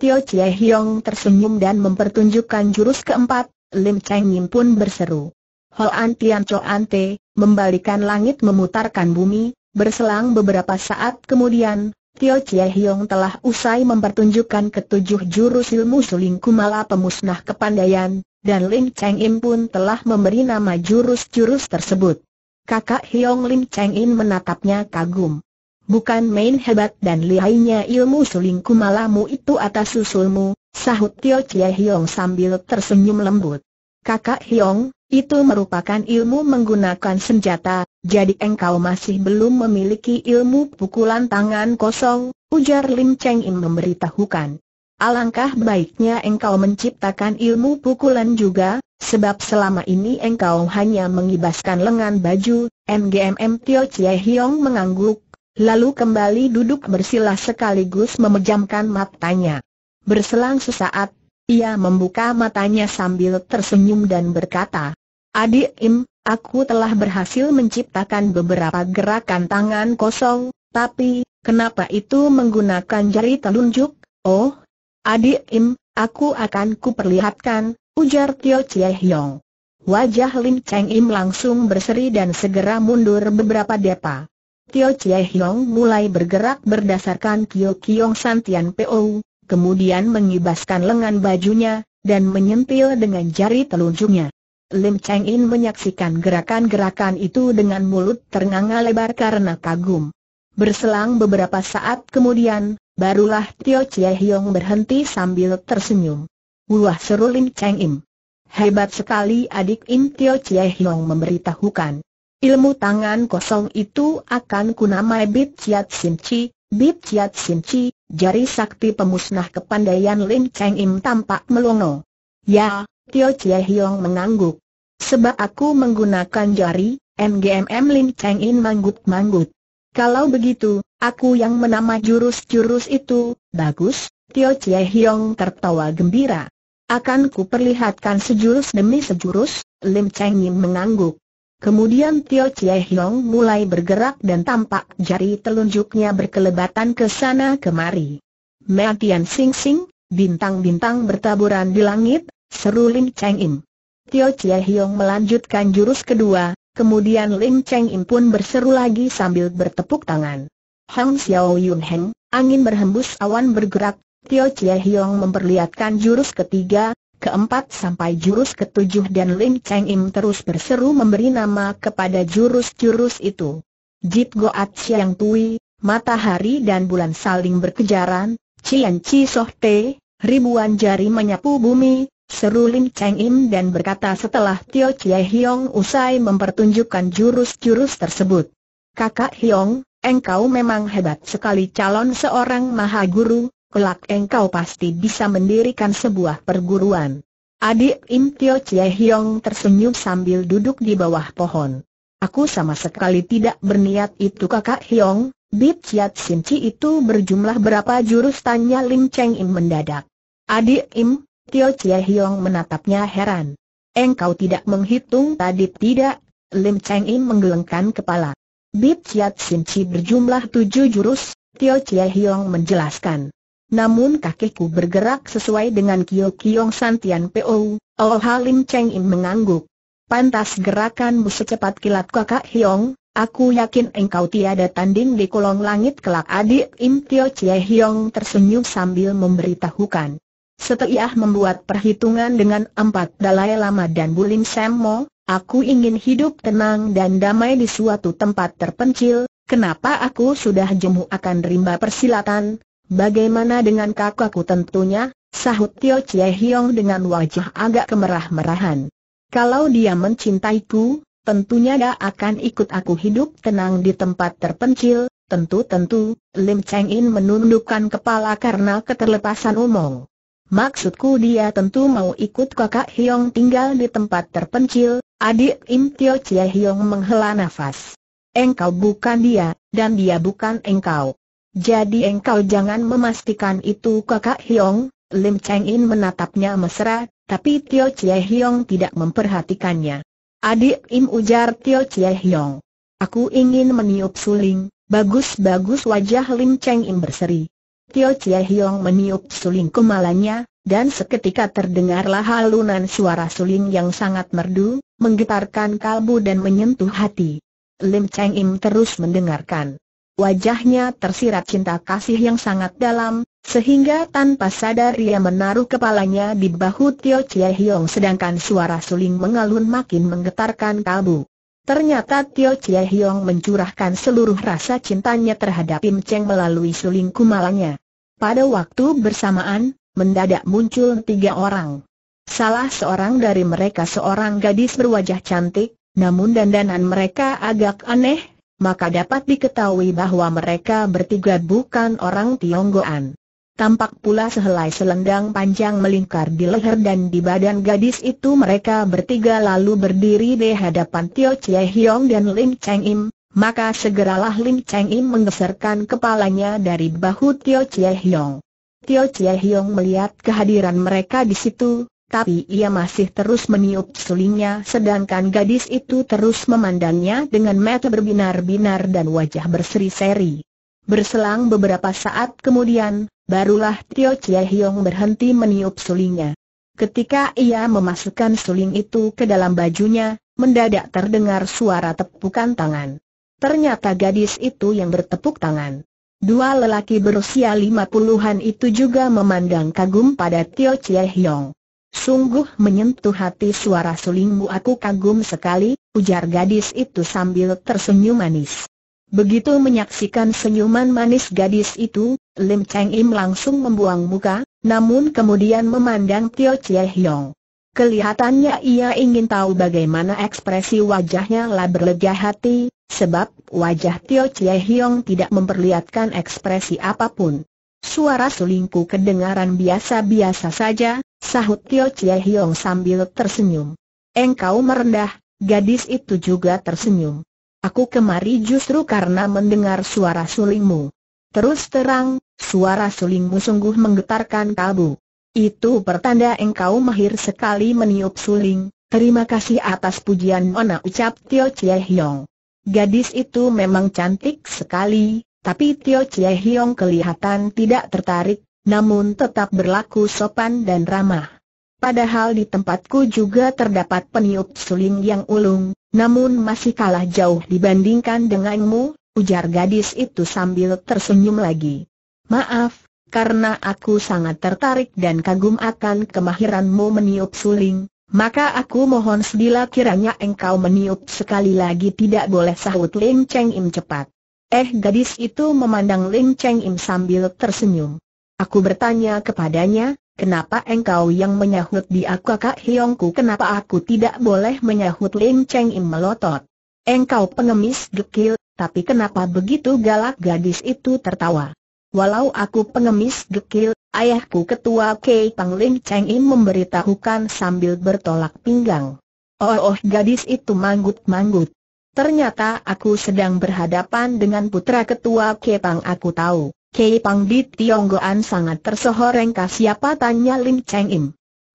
Tio Chie Hiong tersenyum dan mempertunjukkan jurus keempat, Lim Cheng Im pun berseru. Hoan Tian Cho Ante, membalikan langit memutarkan bumi, Berselang beberapa saat kemudian, Tio Chie Hiong telah usai mempertunjukkan ketujuh jurus ilmu suling kumala pemusnah kepandaian, dan Lim Cheng Im pun telah memberi nama jurus-jurus tersebut. Kakak Hiong Lim Cheng Im menatapnya kagum. Bukan main hebat dan lihainya ilmu suling kumalamu itu atas susulmu, sahut Tio Chie Hiong sambil tersenyum lembut. Kakak Hiong, itu merupakan ilmu menggunakan senjata, jadi engkau masih belum memiliki ilmu pukulan tangan kosong, ujar Lim Cheng Im memberitahukan. Alangkah baiknya engkau menciptakan ilmu pukulan juga, sebab selama ini engkau hanya mengibaskan lengan baju, MGMM Tio Chie Hiong mengangguk, lalu kembali duduk bersila sekaligus memejamkan matanya. Berselang sesaat, ia membuka matanya sambil tersenyum dan berkata, Adik Im, aku telah berhasil menciptakan beberapa gerakan tangan kosong, tapi, kenapa itu menggunakan jari telunjuk? Oh, adik Im, aku akan kuperlihatkan, ujar Tio Chie Hiong. Wajah Lim Cheng Im langsung berseri dan segera mundur beberapa depa. Tio Chie Hiong mulai bergerak berdasarkan Kyo Kyong Santian Po, kemudian mengibaskan lengan bajunya, dan menyentil dengan jari telunjuknya. Lim Cheng In menyaksikan gerakan-gerakan itu dengan mulut ternganga lebar karena kagum. Berselang beberapa saat kemudian, barulah Tio Chie Hiong berhenti sambil tersenyum. Wah seru Lim Cheng Im. Hebat sekali adik Im Tio Chie Hiong memberitahukan. Ilmu tangan kosong itu akan kunamai Bip Chiat Sim Chi, Bip Chiat Sim Chi, jari sakti pemusnah kepandaian Lim Cheng Im tampak melongo. Ya, Tio Chie Hiong mengangguk. Sebab aku menggunakan jari, MGMM Lin Cheng In manggut-manggut. Kalau begitu, aku yang menama jurus-jurus itu, bagus, Tio Chie Hiong tertawa gembira. Akan kuperlihatkan sejurus demi sejurus, Lim Cheng In mengangguk. Kemudian Tio Chie Hiong mulai bergerak dan tampak jari telunjuknya berkelebatan ke sana kemari. Tian Sing Sing, bintang-bintang bertaburan di langit, seru Lim Cheng In. Tio Chia Hiong melanjutkan jurus kedua, kemudian Lim Cheng Im pun berseru lagi sambil bertepuk tangan. Hang Xiao Yun Heng, angin berhembus awan bergerak, Tio Chia Hiong memperlihatkan jurus ketiga, keempat sampai jurus ketujuh dan Lim Cheng Im terus berseru memberi nama kepada jurus-jurus itu. Jit Goat Siang Tui, matahari dan bulan saling berkejaran, Cian Chi Soh Te, ribuan jari menyapu bumi, Seru Lim Cheng Im dan berkata setelah Tio Chie Hiong usai mempertunjukkan jurus-jurus tersebut. Kakak Hiong, engkau memang hebat sekali calon seorang maha guru, kelak engkau pasti bisa mendirikan sebuah perguruan. Adik Im Tio Chie Hiong tersenyum sambil duduk di bawah pohon. Aku sama sekali tidak berniat itu kakak Hiong, Bip Chiat Sin itu berjumlah berapa jurus tanya Lim Cheng Im mendadak. Adik Im, Tio Chie Hiong menatapnya heran. Engkau tidak menghitung tadi tidak? Lim Cheng In menggelengkan kepala. Bib Chiat Sin Chi berjumlah tujuh jurus, Tio Chie Hiong menjelaskan. Namun kakiku bergerak sesuai dengan kyo Kiong Santian P.O. Oh Lim Cheng In mengangguk. Pantas gerakanmu secepat kilat kakak Hiong, aku yakin engkau tiada tanding di kolong langit kelak adik Im Tio Chie Hiong tersenyum sambil memberitahukan. Setelah membuat perhitungan dengan empat Dalai Lama dan Bulim Semmo, aku ingin hidup tenang dan damai di suatu tempat terpencil, kenapa aku sudah jemu akan rimba persilatan, bagaimana dengan kakakku tentunya, sahut Tio Chie Hiong dengan wajah agak kemerah-merahan. Kalau dia mencintaiku, tentunya dia akan ikut aku hidup tenang di tempat terpencil, tentu-tentu, Lim Cheng In menundukkan kepala karena keterlepasan umum. Maksudku dia tentu mau ikut kakak Hiong tinggal di tempat terpencil, adik Im Tio Chia Hiong menghela nafas. Engkau bukan dia, dan dia bukan engkau. Jadi engkau jangan memastikan itu kakak Hiong, Lim Cheng In menatapnya mesra, tapi Tio Chia Hiong tidak memperhatikannya. Adik Im ujar Tio Chia Hiong. Aku ingin meniup suling, bagus-bagus wajah Lim Cheng In berseri. Tio Chie Hiong meniup suling kemalanya, dan seketika terdengarlah halunan suara suling yang sangat merdu, menggetarkan kalbu dan menyentuh hati. Lim Cheng Im terus mendengarkan. Wajahnya tersirat cinta kasih yang sangat dalam, sehingga tanpa sadar ia menaruh kepalanya di bahu Tio Chie Hiong sedangkan suara suling mengalun makin menggetarkan kalbu. Ternyata Tio Chie Hiong mencurahkan seluruh rasa cintanya terhadap Im Cheng melalui suling kumalanya. Pada waktu bersamaan, mendadak muncul tiga orang. Salah seorang dari mereka seorang gadis berwajah cantik, namun dandanan mereka agak aneh, maka dapat diketahui bahwa mereka bertiga bukan orang Tionggoan. Tampak pula sehelai selendang panjang melingkar di leher dan di badan gadis itu mereka bertiga lalu berdiri di hadapan Tio Chie Hiong dan Lim Cheng Im, maka segeralah Lim Cheng Im menggeserkan kepalanya dari bahu Tio Chie Hiong. Tio Chie Hiong melihat kehadiran mereka di situ, tapi ia masih terus meniup sulingnya sedangkan gadis itu terus memandangnya dengan mata berbinar-binar dan wajah berseri-seri. Berselang beberapa saat kemudian, Barulah Tio Chia Hiong berhenti meniup sulingnya. Ketika ia memasukkan suling itu ke dalam bajunya, mendadak terdengar suara tepukan tangan. Ternyata gadis itu yang bertepuk tangan. Dua lelaki berusia lima puluhan itu juga memandang kagum pada Tio Chia Hiong. Sungguh menyentuh hati suara sulingmu aku kagum sekali, ujar gadis itu sambil tersenyum manis. Begitu menyaksikan senyuman manis gadis itu, Lim Cheng Im langsung membuang muka, namun kemudian memandang Tio Chie Hiong. Kelihatannya ia ingin tahu bagaimana ekspresi wajahnya lah berlega hati, sebab wajah Tio Chie Hiong tidak memperlihatkan ekspresi apapun. Suara selingkuh kedengaran biasa-biasa saja, sahut Tio Chie Hiong sambil tersenyum. Engkau merendah, gadis itu juga tersenyum. Aku kemari justru karena mendengar suara sulingmu. Terus terang, Suara sulingmu sungguh menggetarkan kalbu. Itu pertanda engkau mahir sekali meniup suling, terima kasih atas pujian Nona ucap Tio Chie Hiong. Gadis itu memang cantik sekali, tapi Tio Chie Hiong kelihatan tidak tertarik, namun tetap berlaku sopan dan ramah. Padahal di tempatku juga terdapat peniup suling yang ulung, namun masih kalah jauh dibandingkan denganmu, ujar gadis itu sambil tersenyum lagi. Maaf, karena aku sangat tertarik dan kagum akan kemahiranmu meniup suling, maka aku mohon sedila kiranya engkau meniup sekali lagi tidak boleh sahut Lim Cheng Im cepat. Eh gadis itu memandang Lim Cheng Im sambil tersenyum. Aku bertanya kepadanya, kenapa engkau yang menyahut di aku kak Hiongku kenapa aku tidak boleh menyahut Lim Cheng Im melotot. Engkau pengemis gekil, tapi kenapa begitu galak gadis itu tertawa. Walau aku pengemis gekil, ayahku ketua Kei Pangling Cheng Im memberitahukan sambil bertolak pinggang. Oh, oh gadis itu manggut-manggut. Ternyata aku sedang berhadapan dengan putra ketua Kei Pang aku tahu. Kei Pang di Tionggoan sangat tersohor engkau siapa tanya Lim Cheng Im.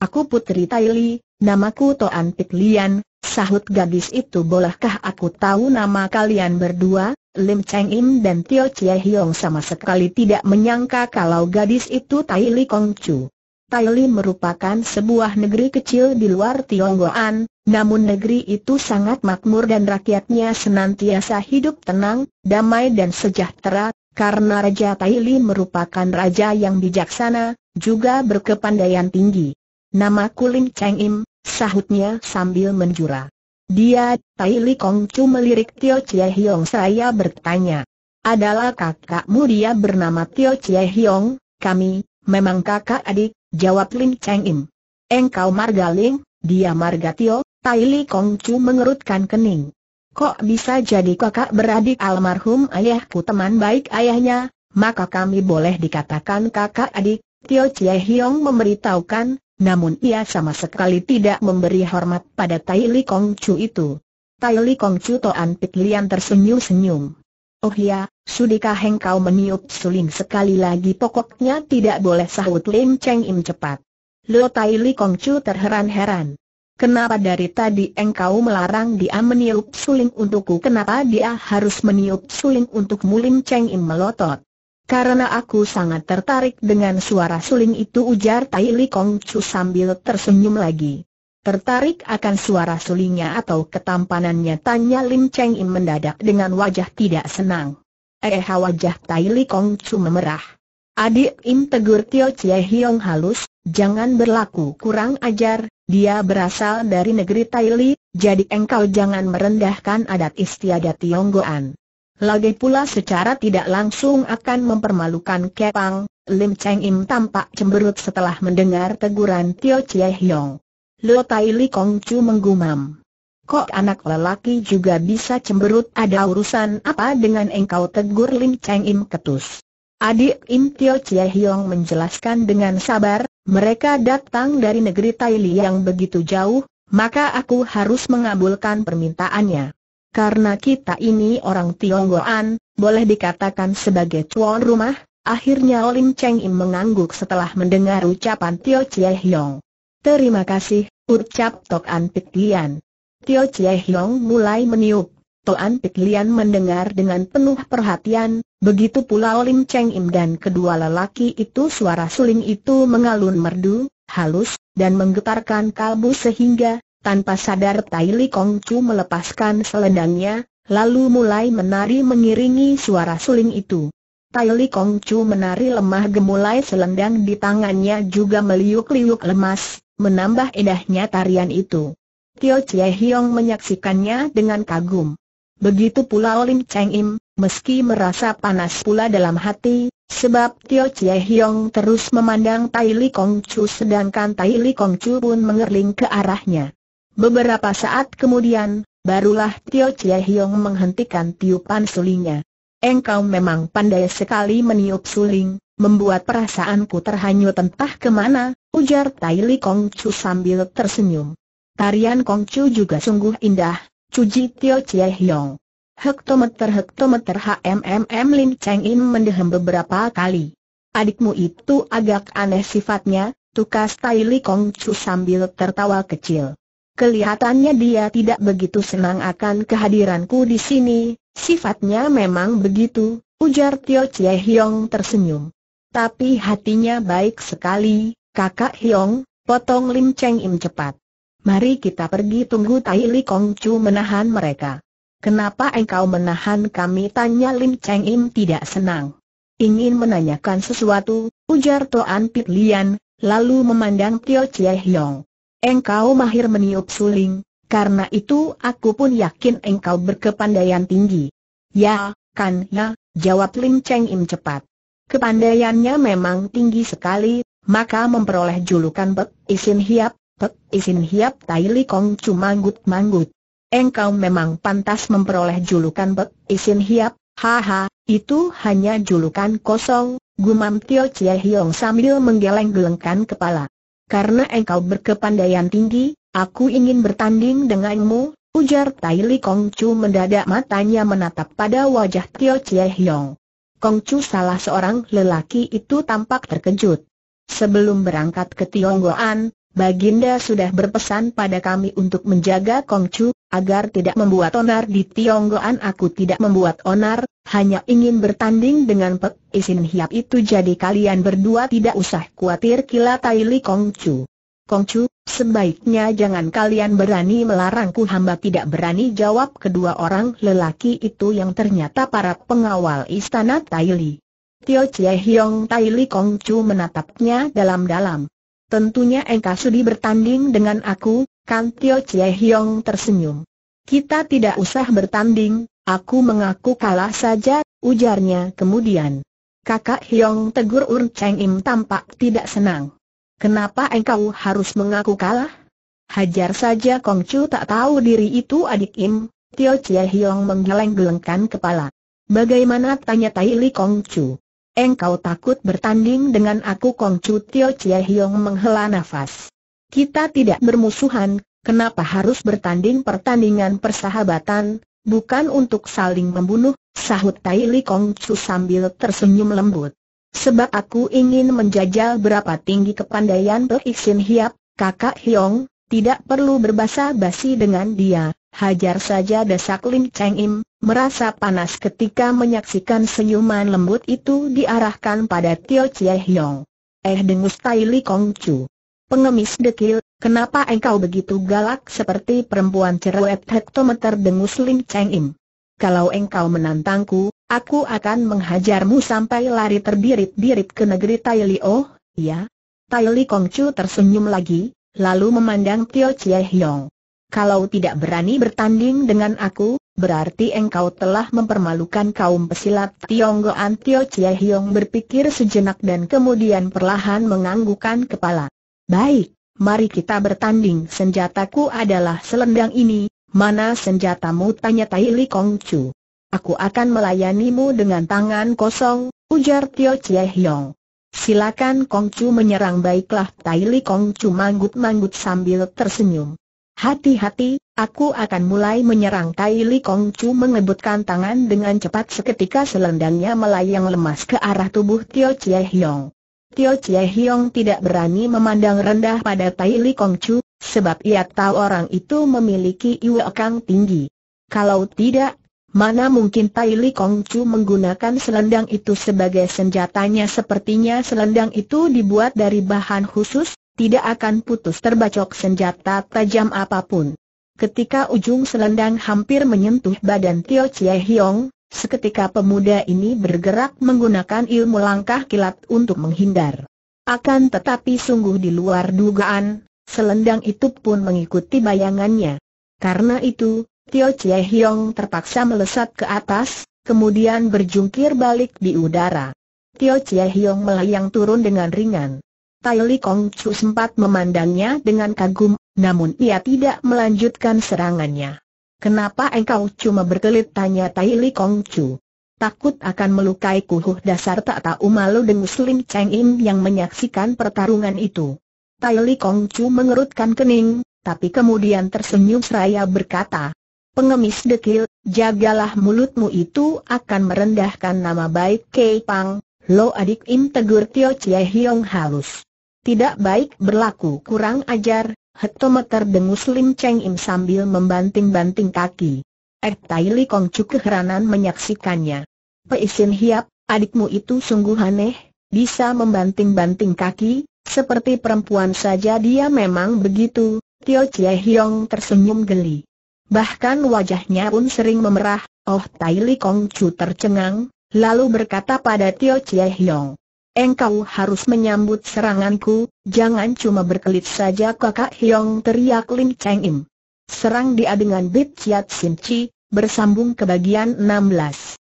Aku putri Tai Li, namaku Toan Pik Lian, Sahut gadis itu bolehkah aku tahu nama kalian berdua? Lim Cheng Im dan Tio Chie Hiong sama sekali tidak menyangka kalau gadis itu Tai Li Kong Chu. Tai Li merupakan sebuah negeri kecil di luar Tionggoan, namun negeri itu sangat makmur dan rakyatnya senantiasa hidup tenang, damai dan sejahtera, karena Raja Tai Li merupakan raja yang bijaksana, juga berkepandaian tinggi. Namaku Lim Cheng Im, Sahutnya sambil menjura. Dia, Tai Li Kong Chu melirik Tio Chie Hiong saya bertanya. Adalah kakakmu dia bernama Tio Chie Hiong, kami, memang kakak adik, jawab Lim Cheng Im. Engkau marga Ling, dia marga Tio, Tai Li Kong Chu mengerutkan kening. Kok bisa jadi kakak beradik almarhum ayahku teman baik ayahnya, maka kami boleh dikatakan kakak adik. Tio Chie Hiong memberitahukan, namun ia sama sekali tidak memberi hormat pada Tai Li Kong Chu itu. Tai Li Kong Chu Toan Pit Lian tersenyum-senyum. Oh ya, sudikah engkau meniup suling sekali lagi pokoknya tidak boleh sahut Lim Cheng Im cepat. Lo Tai Li Kong Chu terheran-heran. Kenapa dari tadi engkau melarang dia meniup suling untukku? Kenapa dia harus meniup suling untuk Lim Cheng Im melotot. Karena aku sangat tertarik dengan suara suling itu ujar Tai Li Kong Chu sambil tersenyum lagi. Tertarik akan suara sulingnya atau ketampanannya tanya Lim Cheng Im mendadak dengan wajah tidak senang. Eh wajah Tai Li Kong Chu memerah. Adik Im tegur Tio Chie Hiong halus, jangan berlaku kurang ajar, dia berasal dari negeri Tai Li, jadi engkau jangan merendahkan adat istiadat Tionggoan. Lagi pula secara tidak langsung akan mempermalukan Kepang, Lim Cheng Im tampak cemberut setelah mendengar teguran Tio Chie Hiong. Lo Tai Li Kong Chu menggumam. Kok anak lelaki juga bisa cemberut ada urusan apa dengan engkau tegur Lim Cheng Im ketus. Adik Im Tio Chie Hiong menjelaskan dengan sabar, mereka datang dari negeri Tai Li yang begitu jauh, maka aku harus mengabulkan permintaannya. Karena kita ini orang Tionggoan, boleh dikatakan sebagai tuan rumah, akhirnya Olim Cheng Im mengangguk setelah mendengar ucapan Tio Chie Hiong. Terima kasih, ucap Tok An Pit Lian. Tio Chie Hiong mulai meniup. Tok An Pit Lian mendengar dengan penuh perhatian, begitu pula Olim Cheng Im dan kedua lelaki itu suara suling itu mengalun merdu, halus, dan menggetarkan kalbu sehingga tanpa sadar Tai Li Kong Chu melepaskan selendangnya, lalu mulai menari mengiringi suara suling itu. Tai Li Kong Chu menari lemah gemulai selendang di tangannya juga meliuk-liuk lemas, menambah indahnya tarian itu. Tio Chie Hiong menyaksikannya dengan kagum. Begitu pula Lim Cheng Im, meski merasa panas pula dalam hati, sebab Tio Chie Hiong terus memandang Tai Li Kong Chu sedangkan Tai Li Kong Chu pun mengerling ke arahnya. Beberapa saat kemudian, barulah Tio Chie Hiong menghentikan tiupan sulingnya. Engkau memang pandai sekali meniup suling, membuat perasaanku terhanyut entah kemana, ujar Tai Li Kong Chu sambil tersenyum. Tarian Kong Chu juga sungguh indah, cuci Tio Chie Hiong. Hektometer hektometer HMMM Lin Cheng In mendehem beberapa kali. Adikmu itu agak aneh sifatnya, tukas Tai Li Kong Chu sambil tertawa kecil. Kelihatannya dia tidak begitu senang akan kehadiranku di sini, sifatnya memang begitu, ujar Tio Chie Hiong tersenyum. Tapi hatinya baik sekali, kakak Hiong, potong Lim Cheng Im cepat. Mari kita pergi tunggu Tai Li Kong Chu menahan mereka. Kenapa engkau menahan kami? Tanya Lim Cheng Im tidak senang. Ingin menanyakan sesuatu, ujar Toan Pit Lian, lalu memandang Tio Chie Hiong. Engkau mahir meniup suling, karena itu aku pun yakin engkau berkepandaian tinggi. Ya, kan ya, jawab Lim Cheng Im cepat. Kepandaiannya memang tinggi sekali, maka memperoleh julukan Pek Isin Hiap, Pek Isin Hiap Tai Li Kong cuma manggut-manggut. Engkau memang pantas memperoleh julukan Pek Isin Hiap, haha, itu hanya julukan kosong, gumam Tio Chie Hiong sambil menggeleng-gelengkan kepala karena engkau berkepandaian tinggi, aku ingin bertanding denganmu, ujar Tai Li Kong Chu mendadak matanya menatap pada wajah Tio Chie Hiong. Kong Chu salah seorang lelaki itu tampak terkejut. Sebelum berangkat ke Tionggoan, Baginda sudah berpesan pada kami untuk menjaga Kong Chu, agar tidak membuat onar di Tionggoan aku tidak membuat onar, hanya ingin bertanding dengan Pek Isin Hiap itu jadi kalian berdua tidak usah khawatir kila Tai Li Kong Chu. Kong Chu, sebaiknya jangan kalian berani melarangku hamba tidak berani jawab kedua orang lelaki itu yang ternyata para pengawal istana Tai Li. Tio Chie Hiong Tai Li Kong Chu menatapnya dalam-dalam. Tentunya engkau sudi bertanding dengan aku, kan Tio Chie Hiong tersenyum. Kita tidak usah bertanding, Aku mengaku kalah saja, ujarnya kemudian. Kakak Hyong tegur Un Cheng Im tampak tidak senang. Kenapa engkau harus mengaku kalah? Hajar saja Kong Chu tak tahu diri itu adik Im, Tio Chie Hyong menggeleng-gelengkan kepala. Bagaimana tanya Tai Li Kong Chu? Engkau takut bertanding dengan aku Kong Chu Tio Chie Hyong menghela nafas. Kita tidak bermusuhan, kenapa harus bertanding pertandingan persahabatan, Bukan untuk saling membunuh, sahut Tai Li Kong Chu sambil tersenyum lembut. Sebab aku ingin menjajal berapa tinggi kepandaian Pek Iksin Hiap, kakak Hiong, tidak perlu berbasa-basi dengan dia, hajar saja Dasak Lim Cheng Im, merasa panas ketika menyaksikan senyuman lembut itu diarahkan pada Tio Chie Hiong. Eh dengus Tai Li Kong Chu. Pengemis dekil, kenapa engkau begitu galak seperti perempuan cerewet hektometer dengus Muslim Cheng Im? Kalau engkau menantangku, aku akan menghajarmu sampai lari terbirit-birit ke negeri Tai Oh, ya? Tai Li Kong Chu tersenyum lagi, lalu memandang Tio Chie Hiong. Kalau tidak berani bertanding dengan aku, berarti engkau telah mempermalukan kaum pesilat Tionggoan Tio Chie Hiong berpikir sejenak dan kemudian perlahan menganggukan kepala. Baik, mari kita bertanding senjataku adalah selendang ini, mana senjatamu tanya Tai Li Kong Chu. Aku akan melayanimu dengan tangan kosong, ujar Tio Chie Hiong. Silakan Kong Chu menyerang baiklah Tai Li Kong Chu manggut-manggut sambil tersenyum. Hati-hati, aku akan mulai menyerang Tai Li Kong Chu mengebutkan tangan dengan cepat seketika selendangnya melayang lemas ke arah tubuh Tio Chie Hiong. Tio Chie Hiong tidak berani memandang rendah pada Tai Li Kong Chu, sebab ia tahu orang itu memiliki iwa kang tinggi. Kalau tidak, mana mungkin Tai Li Kong Chu menggunakan selendang itu sebagai senjatanya sepertinya selendang itu dibuat dari bahan khusus, tidak akan putus terbacok senjata tajam apapun. Ketika ujung selendang hampir menyentuh badan Tio Chie Hiong, Seketika pemuda ini bergerak menggunakan ilmu langkah kilat untuk menghindar. Akan tetapi sungguh di luar dugaan, selendang itu pun mengikuti bayangannya. Karena itu, Tio Chie Hiong terpaksa melesat ke atas, kemudian berjungkir balik di udara. Tio Chie Hiong melayang turun dengan ringan. Tai Li Kong Chu sempat memandangnya dengan kagum, namun ia tidak melanjutkan serangannya. Kenapa engkau cuma berkelit tanya Tai Li Kong Chu? Takut akan melukai kuhuh dasar tak tahu malu dengus Lim Cheng Im yang menyaksikan pertarungan itu. Tai Li Kong Chu mengerutkan kening, tapi kemudian tersenyum seraya berkata, Pengemis dekil, jagalah mulutmu itu akan merendahkan nama baik Kei Pang, lo adik Im tegur Tio Chie Hiong halus. Tidak baik berlaku kurang ajar, Hetometer dengus Lim Cheng Im sambil membanting-banting kaki. Er Tai Li Kong Chu keheranan menyaksikannya. Sin Hiap, adikmu itu sungguh aneh, bisa membanting-banting kaki, seperti perempuan saja dia memang begitu, Tio Chie Hiong tersenyum geli. Bahkan wajahnya pun sering memerah, oh Tai Li Kong Chu tercengang, lalu berkata pada Tio Chie Hiong engkau harus menyambut seranganku, jangan cuma berkelit saja kakak Hiong teriak Lim Cheng Im. Serang dia dengan Bit Chiat Sim Chi, bersambung ke bagian 16.